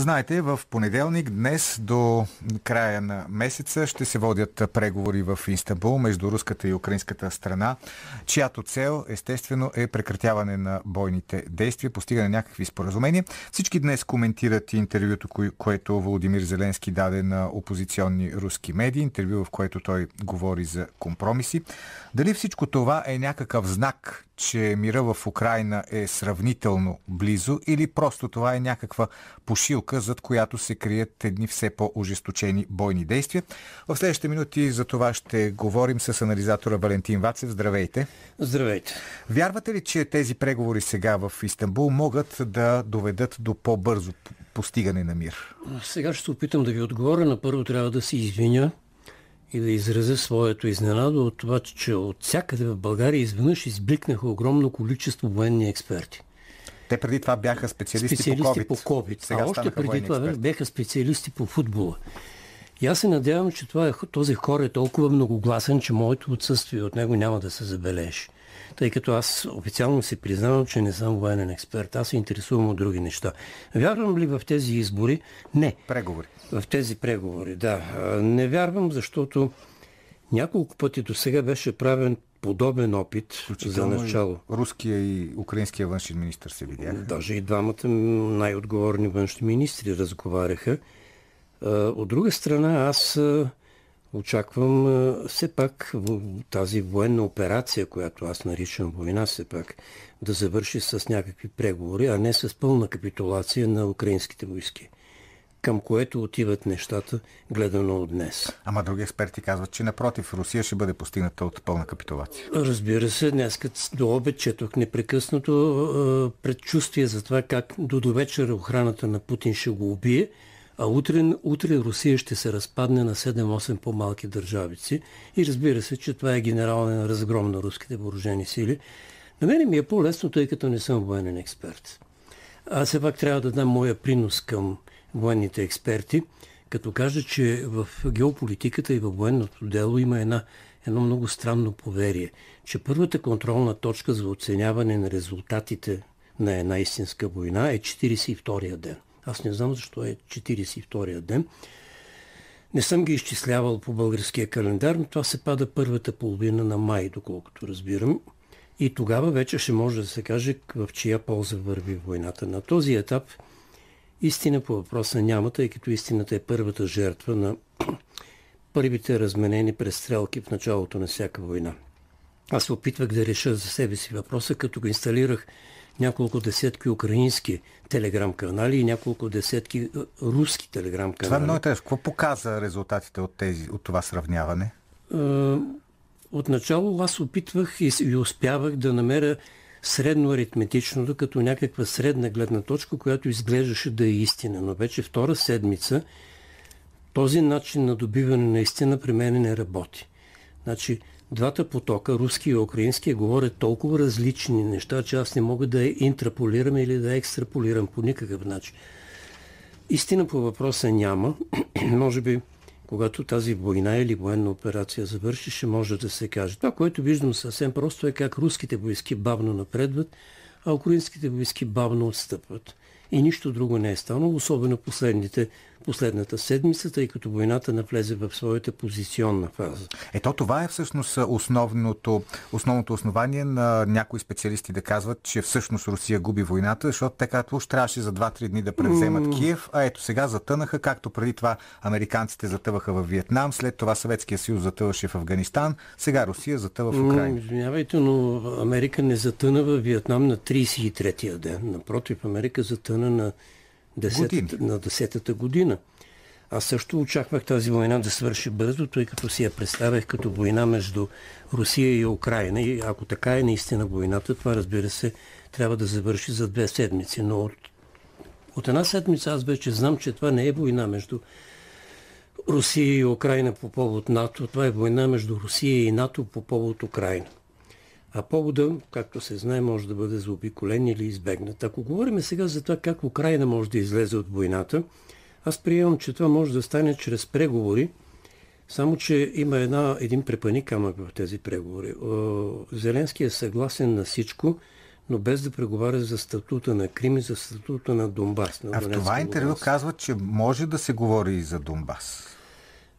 Знаете, в понеделник днес до края на месеца ще се водят преговори в Истанбул между руската и украинската страна, чиято цел естествено е прекратяване на бойните действия, постигане на някакви споразумения. Всички днес коментират интервюто, което Владимир Зеленски даде на опозиционни руски медии, интервю в което той говори за компромиси. Дали всичко това е някакъв знак, че мира в Украина е сравнително близо или просто това е някаква пошилка, зад която се крият едни все по-ожесточени бойни действия. В следващите минути за това ще говорим с анализатора Валентин Вацев. Здравейте! Здравейте! Вярвате ли, че тези преговори сега в Истанбул могат да доведат до по-бързо постигане на мир? Сега ще се опитам да ви отговоря. На първо трябва да се извиня и да изразя своето изненадо от това, че от всякъде в България изведнъж избликнаха огромно количество военни експерти. Те преди това бяха специалисти, специалисти по COVID. По COVID. Сега а още преди това експерти. бяха специалисти по футбола. И аз се надявам, че това е, този хор е толкова многогласен, че моето отсъствие от него няма да се забележи тъй като аз официално се признавам, че не съм военен експерт. Аз се интересувам от други неща. Вярвам ли в тези избори? Не. Преговори. В тези преговори, да. Не вярвам, защото няколко пъти до сега беше правен подобен опит за начало. И руския и украинския външен министр се видяха. Даже и двамата най-отговорни външни министри разговаряха. От друга страна, аз Очаквам все пак тази военна операция, която аз наричам война, все пак да завърши с някакви преговори, а не с пълна капитулация на украинските войски към което отиват нещата, гледано от днес. Ама други експерти казват, че напротив, Русия ще бъде постигната от пълна капитулация. Разбира се, днес до обед четох непрекъснато предчувствие за това как до довечера охраната на Путин ще го убие – а утре, утре Русия ще се разпадне на 7-8 по-малки държавици. И разбира се, че това е генерален разгром на руските вооружени сили. На мен ми е по-лесно, тъй като не съм военен експерт. Аз все пак трябва да дам моя принос към военните експерти, като кажа, че в геополитиката и в военното дело има една, едно много странно поверие, че първата контролна точка за оценяване на резултатите на една истинска война е 42-я ден. Аз не знам защо е 42-я ден. Не съм ги изчислявал по българския календар, но това се пада първата половина на май, доколкото разбирам. И тогава вече ще може да се каже в чия полза върви войната. На този етап истина по въпроса няма, тъй като истината е първата жертва на първите разменени престрелки в началото на всяка война. Аз се опитвах да реша за себе си въпроса, като го инсталирах няколко десетки украински телеграм канали и няколко десетки е, руски телеграм канали. Това е много интересно. Какво показа резултатите от, тези, от това сравняване? Е, отначало аз опитвах и успявах да намеря средно аритметичното, като някаква средна гледна точка, която изглеждаше да е истина. Но вече втора седмица този начин на добиване на истина при мен не работи. Значи двата потока, руски и украински, говорят толкова различни неща, че аз не мога да я интраполирам или да я екстраполирам по никакъв начин. Истина по въпроса няма. може би, когато тази война или военна операция завърши, ще може да се каже. Това, което виждам съвсем просто е как руските войски бавно напредват, а украинските войски бавно отстъпват. И нищо друго не е станало, особено последните последната седмица, тъй като войната навлезе в своята позиционна фаза. Ето това е всъщност основното, основното основание на някои специалисти да казват, че всъщност Русия губи войната, защото те казват, уж трябваше за 2-3 дни да превземат mm. Киев, а ето сега затънаха, както преди това американците затъваха в Виетнам, след това Съветския съюз затъваше в Афганистан, сега Русия затъва в Украина. Mm, извинявайте, но Америка не затъна в Виетнам на 33-я ден. Напротив, Америка затъна на на 10-та година. Аз също очаквах тази война да свърши бързо, тъй като си я представях като война между Русия и Украина. И ако така е наистина войната, това разбира се трябва да завърши за две седмици. Но от, от една седмица аз вече знам, че това не е война между Русия и Украина по повод НАТО. Това е война между Русия и НАТО по повод Украина. А повода, както се знае, може да бъде заобиколен или избегнат. Ако говорим сега за това как Украина може да излезе от войната, аз приемам, че това може да стане чрез преговори, само че има една, един препани камък в тези преговори. Зеленски е съгласен на всичко, но без да преговаря за статута на Крим и за статута на Донбас. На а в това интервю казват, че може да се говори и за Донбас.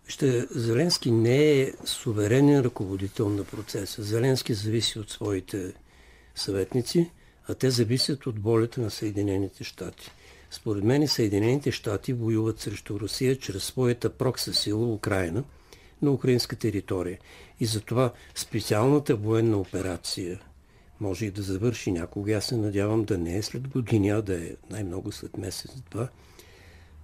Вижте, Зеленски не е суверенен ръководител на процеса. Зеленски зависи от своите съветници, а те зависят от болята на Съединените щати. Според мен Съединените щати воюват срещу Русия чрез своята прокса сила Украина на украинска територия. И затова специалната военна операция може и да завърши някога. Аз се надявам да не е след години, а да е най-много след месец-два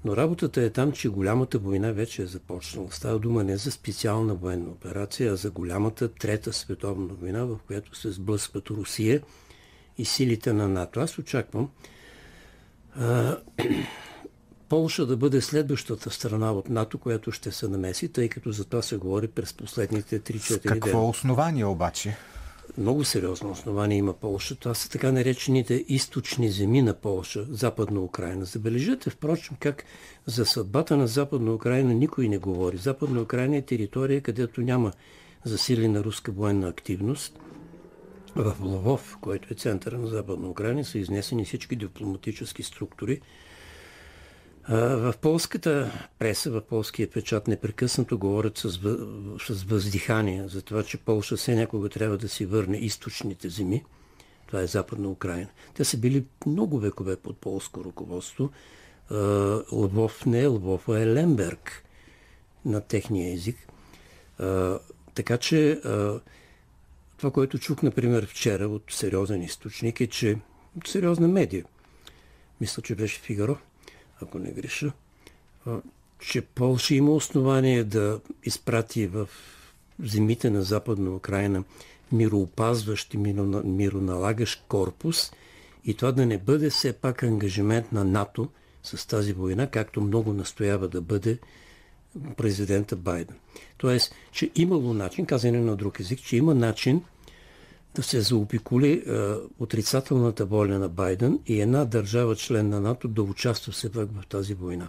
но работата е там, че голямата война вече е започнала. Става дума не за специална военна операция, а за голямата Трета световна война, в която се сблъскват Русия и силите на НАТО. Аз очаквам а, Полша да бъде следващата страна от НАТО, която ще се намеси, тъй като за това се говори през последните 3-4 дни. Какво ден. основание обаче? много сериозно основание има Полша. Това са така наречените източни земи на Полша, Западна Украина. Забележете, впрочем, как за съдбата на Западна Украина никой не говори. Западна Украина е територия, където няма засилена руска военна активност. В Лавов, който е центъра на Западна Украина, са изнесени всички дипломатически структури – в полската преса, в полския печат непрекъснато говорят с, с въздихание за това, че Полша все някога трябва да си върне източните земи. Това е Западна Украина. Те са били много векове под полско ръководство. Лвов не е Лвов, а е Лемберг на техния език. Така че това, което чух, например, вчера от сериозен източник е, че от сериозна медия, мисля, че беше Фигаро, ако не греша, че Полша има основание да изпрати в земите на Западна Украина мироопазващ и мироналагащ корпус и това да не бъде все пак ангажимент на НАТО с тази война, както много настоява да бъде президента Байден. Тоест, че имало начин, казане на друг език, че има начин да се заобиколи е, отрицателната воля на Байден и една държава член на НАТО да участва все пак в тази война.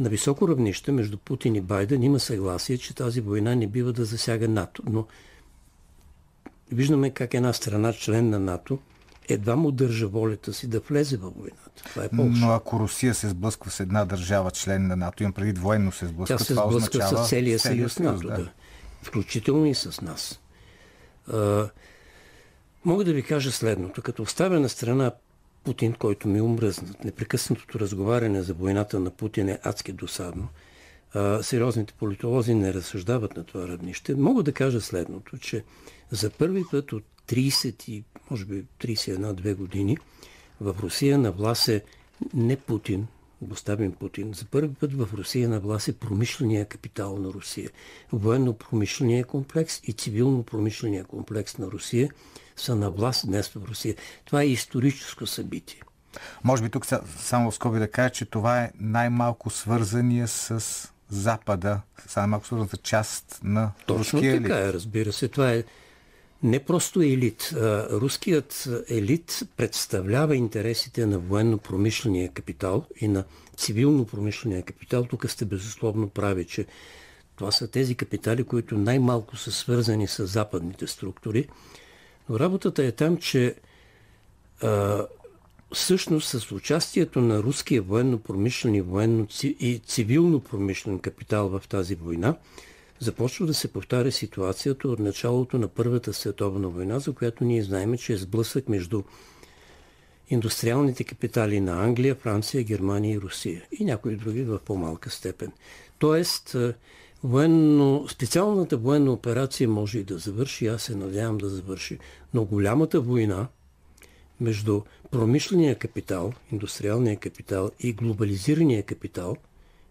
На високо равнище между Путин и Байден има съгласие, че тази война не бива да засяга НАТО, но виждаме как една страна член на НАТО едва му държа волята си да влезе във войната. Това е Полша. Но ако Русия се сблъсква с една държава член на НАТО, имам преди военно се сблъсква, Тя се това сблъсква с целия съюз, съюз НАТО, да. да. Включително и с нас. Мога да ви кажа следното. Като оставя на страна Путин, който ми умръзна, непрекъснатото разговаряне за войната на Путин е адски досадно. А, сериозните политолози не разсъждават на това равнище. Мога да кажа следното, че за първи път от 30 и може би 31-2 години в Русия на власт е не Путин, оставим Путин, за първи път в Русия на власт е промишления капитал на Русия, военно-промишления комплекс и цивилно-промишления комплекс на Русия – са на власт днес в Русия. Това е историческо събитие. Може би тук само скоби да кажа, че това е най-малко свързания с Запада, най малко свързаната част на Точно елит. така е, разбира се. Това е не просто елит. Руският елит представлява интересите на военно-промишления капитал и на цивилно-промишления капитал. Тук сте безусловно прави, че това са тези капитали, които най-малко са свързани с западните структури. Но работата е там, че а, всъщност с участието на руския военно-промишлен и, военно, и цивилно-промишлен капитал в тази война, започва да се повтаря ситуацията от началото на Първата световна война, за която ние знаем, че е сблъсък между индустриалните капитали на Англия, Франция, Германия и Русия и някои други в по-малка степен. Тоест, военно, специалната военна операция може и да завърши, аз се надявам да завърши, но голямата война между промишления капитал, индустриалния капитал и глобализирания капитал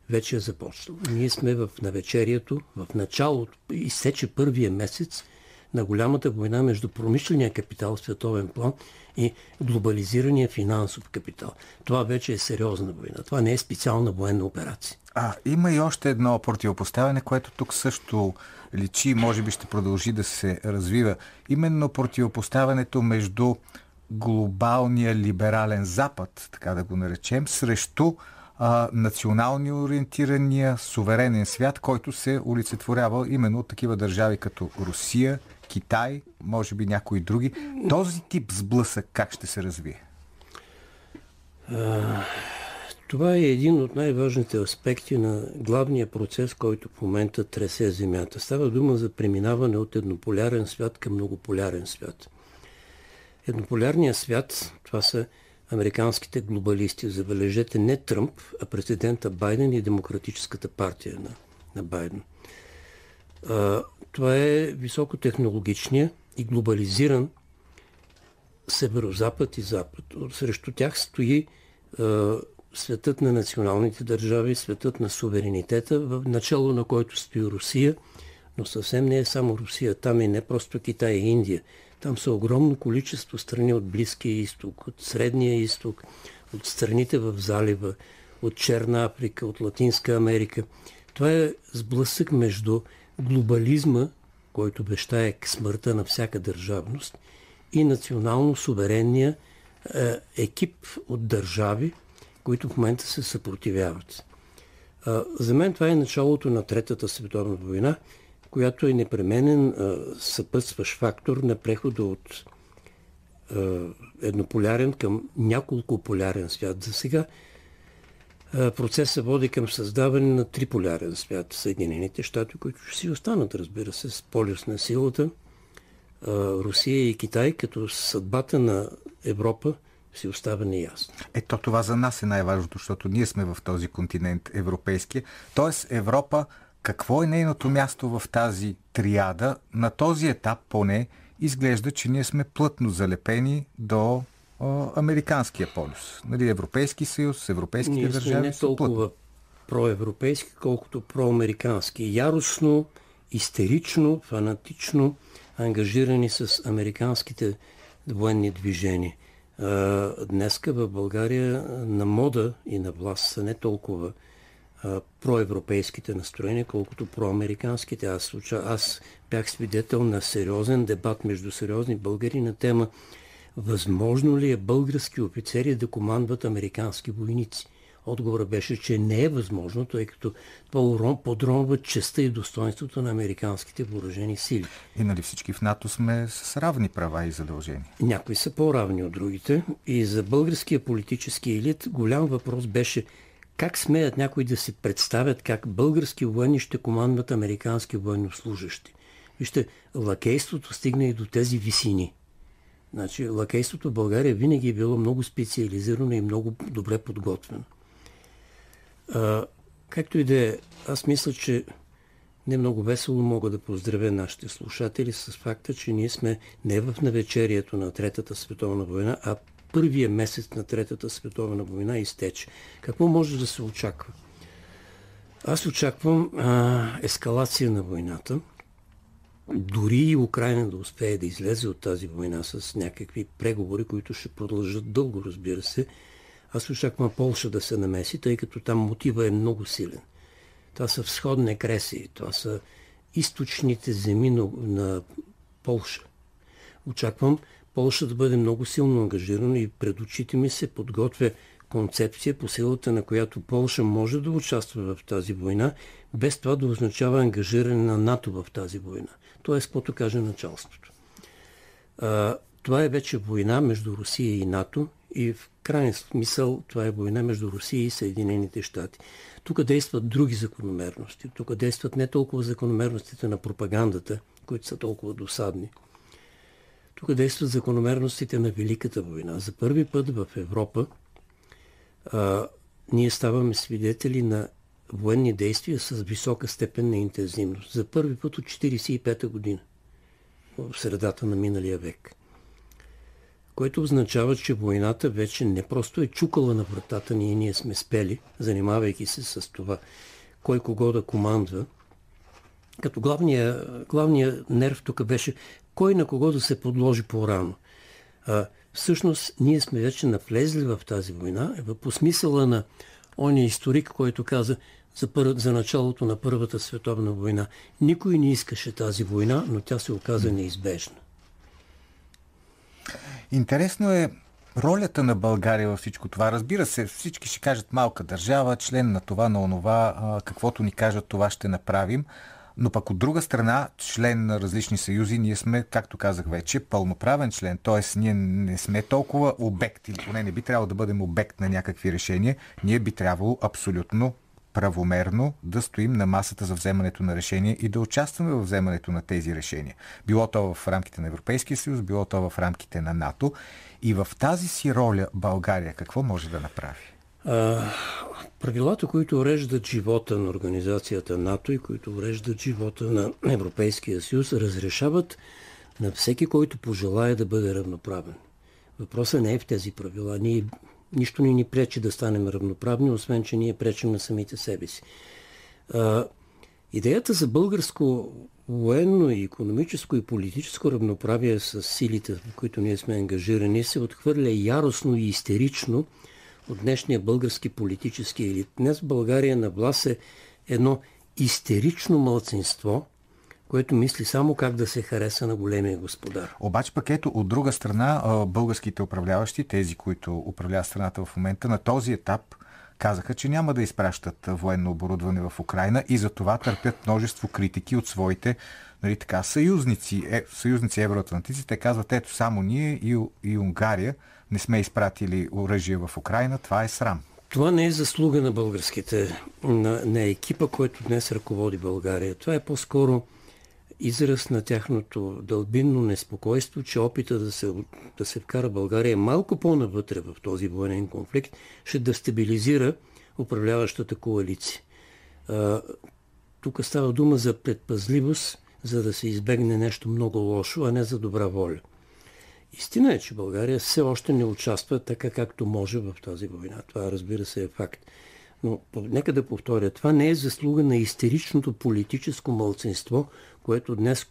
вече е започнал. Ние сме в навечерието, в началото, изсече първия месец – на голямата война между промишления капитал в световен план и глобализирания финансов капитал. Това вече е сериозна война. Това не е специална военна операция. А, има и още едно противопоставяне, което тук също личи и може би ще продължи да се развива. Именно противопоставянето между глобалния либерален Запад, така да го наречем, срещу а, национални ориентирания суверенен свят, който се олицетворява именно от такива държави като Русия, Китай, може би някои други. Този тип сблъсък как ще се развие? това е един от най-важните аспекти на главния процес, който в момента тресе Земята. Става дума за преминаване от еднополярен свят към многополярен свят. Еднополярният свят, това са американските глобалисти. Забележете не Тръмп, а президента Байден и Демократическата партия на, на Байден – това е високотехнологичния и глобализиран северо-запад и запад. Срещу тях стои светът на националните държави, светът на суверенитета, в начало на който стои Русия, но съвсем не е само Русия, там е не просто Китай и Индия. Там са огромно количество страни от Близкия изток, от Средния изток, от страните в залива, от Черна Африка, от Латинска Америка. Това е сблъсък между глобализма, който обещае смъртта на всяка държавност, и национално суверенния е, екип от държави, които в момента се съпротивяват. Е, за мен това е началото на Третата световна война, която е непременен е, съпътстващ фактор на прехода от еднополярен към няколко полярен свят. За сега процесът води към създаване на триполярен свят Съединените щати, които ще си останат, разбира се, с полюс на силата. Русия и Китай, като съдбата на Европа си остава неясно. Ето това за нас е най-важното, защото ние сме в този континент европейския. Тоест Европа, какво е нейното място в тази триада? На този етап поне изглежда, че ние сме плътно залепени до американския полюс. Нали, Европейски съюз, европейските Ние държави. не толкова проевропейски, колкото проамерикански. Яростно, истерично, фанатично ангажирани с американските военни движения. Днеска в България на мода и на власт са не толкова проевропейските настроения, колкото проамериканските. Аз, аз бях свидетел на сериозен дебат между сериозни българи на тема възможно ли е български офицери да командват американски войници? Отговорът беше, че не е възможно, тъй като това подронва честа и достоинството на американските въоръжени сили. И нали всички в НАТО сме с равни права и задължения? Някои са по-равни от другите. И за българския политически елит голям въпрос беше как смеят някои да се представят как български военни ще командват американски военнослужащи. Вижте, лакейството стигна и до тези висини – Значи, лакейството в България винаги е било много специализирано и много добре подготвено. А, както и да е, аз мисля, че не много весело мога да поздравя нашите слушатели с факта, че ние сме не в навечерието на Третата световна война, а първия месец на Третата световна война изтече. Какво може да се очаква? Аз очаквам а, ескалация на войната – дори и Украина да успее да излезе от тази война с някакви преговори, които ще продължат дълго, разбира се, аз очаквам Полша да се намеси, тъй като там мотива е много силен. Това са всходни креси, това са източните земи на, на Полша. Очаквам Полша да бъде много силно ангажирана и пред очите ми се подготвя концепция, по силата на която Полша може да участва в тази война, без това да означава ангажиране на НАТО в тази война. Тоест, каквото каже началството. А, това е вече война между Русия и НАТО и в крайен смисъл това е война между Русия и Съединените щати. Тук действат други закономерности. Тук действат не толкова закономерностите на пропагандата, които са толкова досадни. Тук действат закономерностите на Великата война. За първи път в Европа а, ние ставаме свидетели на военни действия с висока степен на интензивност. За първи път от 1945 година, в средата на миналия век. Което означава, че войната вече не просто е чукала на вратата ни и ние сме спели, занимавайки се с това кой кого да командва. Като главният главния нерв тук беше кой на кого да се подложи по-рано. А, всъщност, ние сме вече навлезли в тази война, е, по смисъла на ония историк, който каза – за, пър... за началото на Първата световна война. Никой не искаше тази война, но тя се оказа неизбежна. Интересно е ролята на България във всичко това. Разбира се, всички ще кажат малка държава, член на това, на онова, каквото ни кажат, това ще направим. Но пък от друга страна, член на различни съюзи, ние сме, както казах вече, пълноправен член. Т.е. ние не сме толкова обект, или поне не би трябвало да бъдем обект на някакви решения. Ние би трябвало абсолютно правомерно да стоим на масата за вземането на решения и да участваме в вземането на тези решения. Било то в рамките на Европейския съюз, било то в рамките на НАТО. И в тази си роля България какво може да направи? А, правилата, които уреждат живота на организацията НАТО и които уреждат живота на Европейския съюз, разрешават на всеки, който пожелая да бъде равноправен. Въпросът не е в тези правила. Ние нищо не ни пречи да станем равноправни, освен че ние пречим на самите себе си. А, идеята за българско военно и економическо и политическо равноправие с силите, в които ние сме ангажирани, се отхвърля яростно и истерично от днешния български политически елит. Днес в България на власт е едно истерично мълцинство – което мисли само как да се хареса на големия господар. Обаче пък ето, от друга страна, българските управляващи, тези, които управляват страната в момента, на този етап казаха, че няма да изпращат военно оборудване в Украина и за това търпят множество критики от своите нали, така, съюзници, е, съюзници евроатлантици. Те казват, ето само ние и, и Унгария не сме изпратили оръжие в Украина, това е срам. Това не е заслуга на българските, на, на екипа, който днес ръководи България. Това е по-скоро израз на тяхното дълбинно неспокойство, че опита да се, да се вкара България малко по-навътре в този военен конфликт ще дестабилизира управляващата коалиция. А, тук става дума за предпазливост, за да се избегне нещо много лошо, а не за добра воля. Истина е, че България все още не участва така както може в тази война. Това разбира се е факт. Но нека да повторя, това не е заслуга на истеричното политическо мълцинство, което днес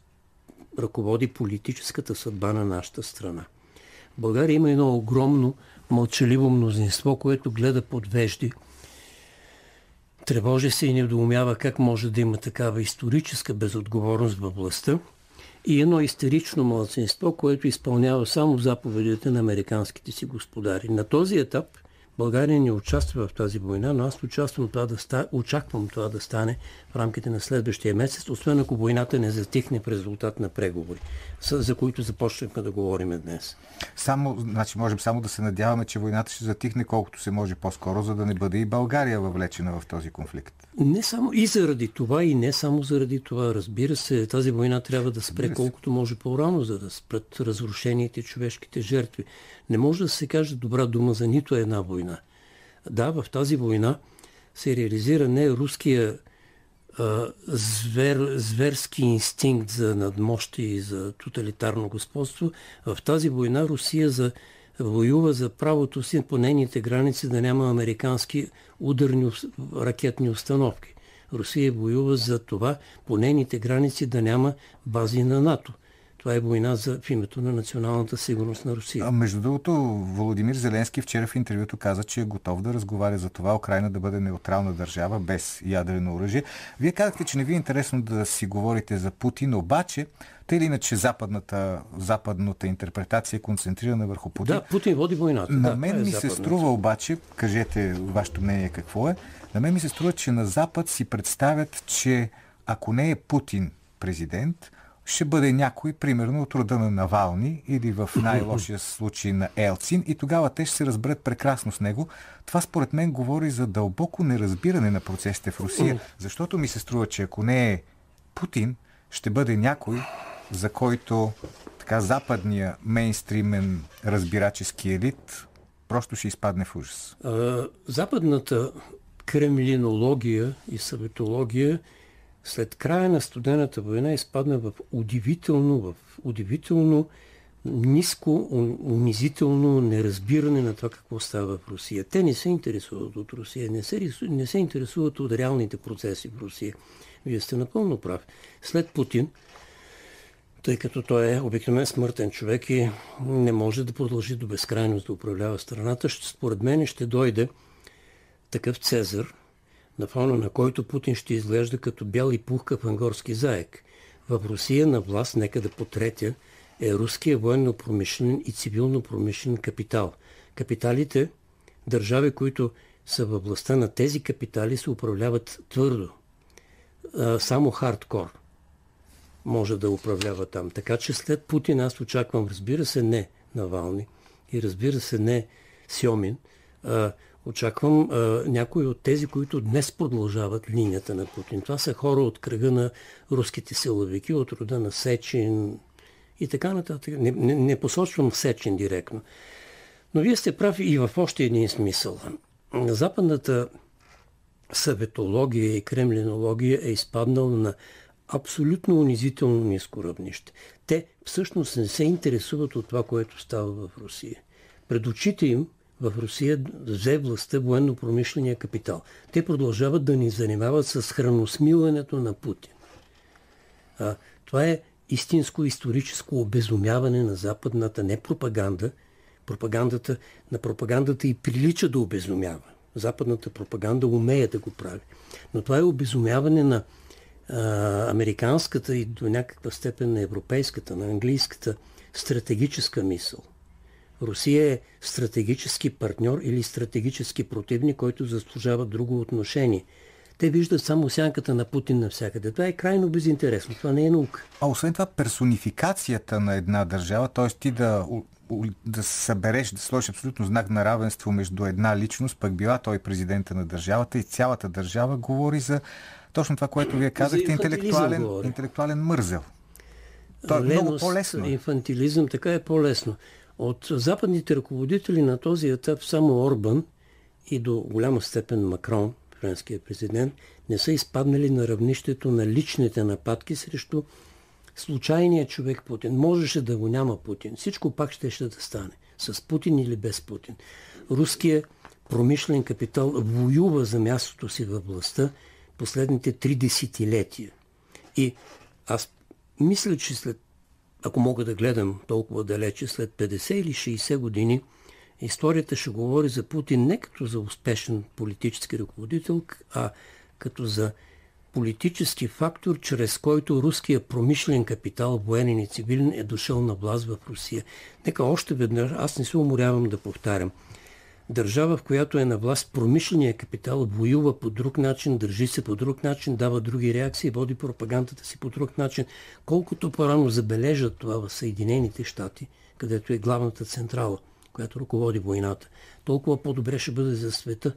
ръководи политическата съдба на нашата страна. В България има едно огромно мълчаливо мнозинство, което гледа подвежди. Тревожи се и недоумява как може да има такава историческа безотговорност във властта и едно истерично младсинство, което изпълнява само заповедите на американските си господари. На този етап България не участва в тази война, но аз участвам това да ста... очаквам това да стане в рамките на следващия месец, освен ако войната не затихне в резултат на преговори, за които започнахме да говорим днес. Само, значи можем само да се надяваме, че войната ще затихне колкото се може по-скоро, за да не бъде и България въвлечена в този конфликт. Не само и заради това, и не само заради това. Разбира се, тази война трябва да спре колкото може по-рано, за да спрат разрушените човешките жертви. Не може да се каже добра дума за нито една война. Да, в тази война се реализира не руския а, звер, зверски инстинкт за надмощи и за тоталитарно господство. В тази война Русия за воюва за правото си по нейните граници да няма американски ударни ракетни установки. Русия воюва за това по нейните граници да няма бази на НАТО. Това е война за, в името на националната сигурност на Русия. А между другото, Володимир Зеленски вчера в интервюто каза, че е готов да разговаря за това Украина да бъде неутрална държава без ядрено оръжие. Вие казахте, че не ви е интересно да си говорите за Путин, обаче тъй или иначе западната, западната интерпретация е концентрирана върху Путин. Да, Путин води войната. На мен е ми се струва обаче, кажете вашето мнение какво е, на мен ми се струва, че на Запад си представят, че ако не е Путин президент, ще бъде някой, примерно, от рода на Навални или в най-лошия случай на Елцин и тогава те ще се разберат прекрасно с него. Това според мен говори за дълбоко неразбиране на процесите в Русия, защото ми се струва, че ако не е Путин, ще бъде някой, за който така западния мейнстримен разбирачески елит просто ще изпадне в ужас. Западната кремлинология и съветология след края на студената война изпадна в удивително, в удивително ниско, унизително неразбиране на това какво става в Русия. Те не се интересуват от Русия, не се, не се интересуват от реалните процеси в Русия. Вие сте напълно прав. След Путин, тъй като той е обикновен смъртен човек и не може да продължи до безкрайност да управлява страната, ще, според мен ще дойде такъв Цезар – на фона на който Путин ще изглежда като бял и пухкав ангорски заек. В Русия на власт, нека да потретя, е руския военно-промишлен и цивилно-промишлен капитал. Капиталите, държави, които са във властта на тези капитали, се управляват твърдо. Само хардкор може да управлява там. Така че след Путин аз очаквам, разбира се, не Навални и разбира се, не Сьомин, Очаквам а, някои от тези, които днес продължават линията на Путин. Това са хора от кръга на руските силовики, от рода на Сечин и така нататък. Не, не, не посочвам Сечин директно. Но вие сте прави и в още един смисъл. Западната съветология и кремлинология е изпаднала на абсолютно унизително ниско равнище. Те всъщност не се интересуват от това, което става в Русия. Пред очите им в Русия взе властта военно-промишления капитал. Те продължават да ни занимават с храносмилането на Путин. А, това е истинско историческо обезумяване на западната не пропаганда. Пропагандата, на пропагандата и прилича да обезумява. Западната пропаганда умее да го прави. Но това е обезумяване на а, американската и до някаква степен на европейската, на английската стратегическа мисъл. Русия е стратегически партньор или стратегически противник, който заслужава друго отношение. Те виждат само сянката на Путин навсякъде. Това е крайно безинтересно. Това не е наука. А освен това, персонификацията на една държава, т.е. ти да да събереш, да сложиш абсолютно знак на равенство между една личност, пък била той президента на държавата и цялата държава, говори за точно това, което вие казахте, интелектуален, интелектуален мързел. Това е Леност, много по-лесно. Инфантилизъм, така е по-лесно. От западните ръководители на този етап само Орбан и до голяма степен Макрон, френският президент, не са изпаднали на равнището на личните нападки срещу случайния човек Путин. Можеше да го няма Путин. Всичко пак ще, ще да стане. С Путин или без Путин. Руският промишлен капитал воюва за мястото си във властта последните три десетилетия. И аз мисля, че след ако мога да гледам толкова далече, след 50 или 60 години, историята ще говори за Путин не като за успешен политически ръководител, а като за политически фактор, чрез който руският промишлен капитал, военен и цивилен, е дошъл на власт в Русия. Нека още веднъж, аз не се уморявам да повтарям – държава, в която е на власт промишления капитал, воюва по друг начин, държи се по друг начин, дава други реакции, води пропагандата си по друг начин. Колкото по-рано забележат това в Съединените щати, където е главната централа, която ръководи войната, толкова по-добре ще бъде за света.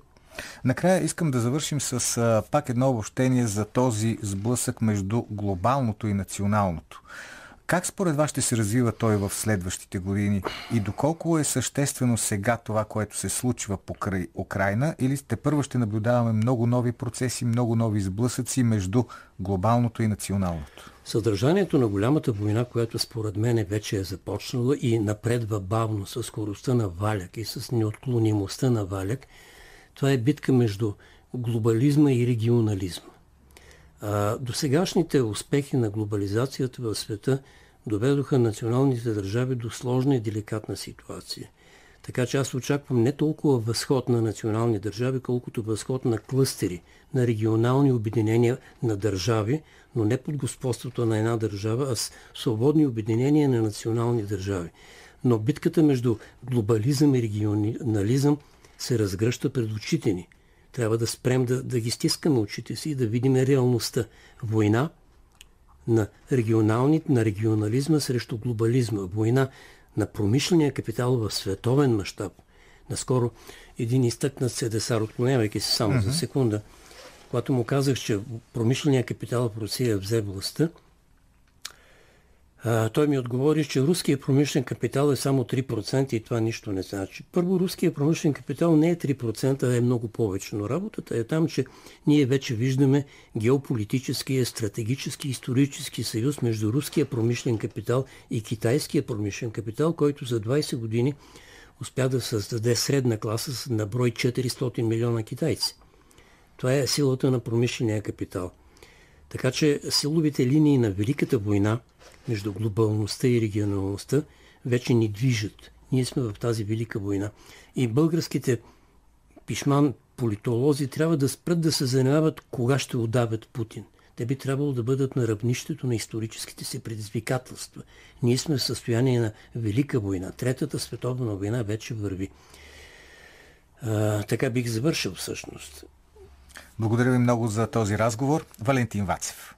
Накрая искам да завършим с а, пак едно обобщение за този сблъсък между глобалното и националното. Как според вас ще се развива той в следващите години и доколко е съществено сега това, което се случва покрай Украина или те първо ще наблюдаваме много нови процеси, много нови сблъсъци между глобалното и националното? Съдържанието на голямата война, която според мен вече е започнала и напредва бавно с скоростта на валяк и с неотклонимостта на валяк, това е битка между глобализма и регионализма. А, досегашните успехи на глобализацията в света доведоха националните държави до сложна и деликатна ситуация. Така че аз очаквам не толкова възход на национални държави, колкото възход на клъстери, на регионални обединения на държави, но не под господството на една държава, а с свободни обединения на национални държави. Но битката между глобализъм и регионализъм се разгръща пред очите ни. Трябва да спрем да, да ги стискаме очите си и да видим реалността. Война на, регионални, на регионализма срещу глобализма. Война на промишления капитал в световен мащаб. Наскоро един изтъкнат СДСР, отклонявайки се само uh-huh. за секунда, когато му казах, че промишления капитал в Русия взе властта, той ми отговори, че руският промишлен капитал е само 3% и това нищо не значи. Първо, руският промишлен капитал не е 3%, а е много повече. Но работата е там, че ние вече виждаме геополитическия, стратегически, исторически съюз между руския промишлен капитал и китайския промишлен капитал, който за 20 години успя да създаде средна класа на брой 400 милиона китайци. Това е силата на промишления капитал – така че силовите линии на Великата война между глобалността и регионалността вече ни движат. Ние сме в тази Велика война. И българските пишман политолози трябва да спрат да се занимават кога ще удавят Путин. Те би трябвало да бъдат на равнището на историческите си предизвикателства. Ние сме в състояние на Велика война. Третата световна война вече върви. А, така бих завършил всъщност. Благодаря ви много за този разговор. Валентин Вацев.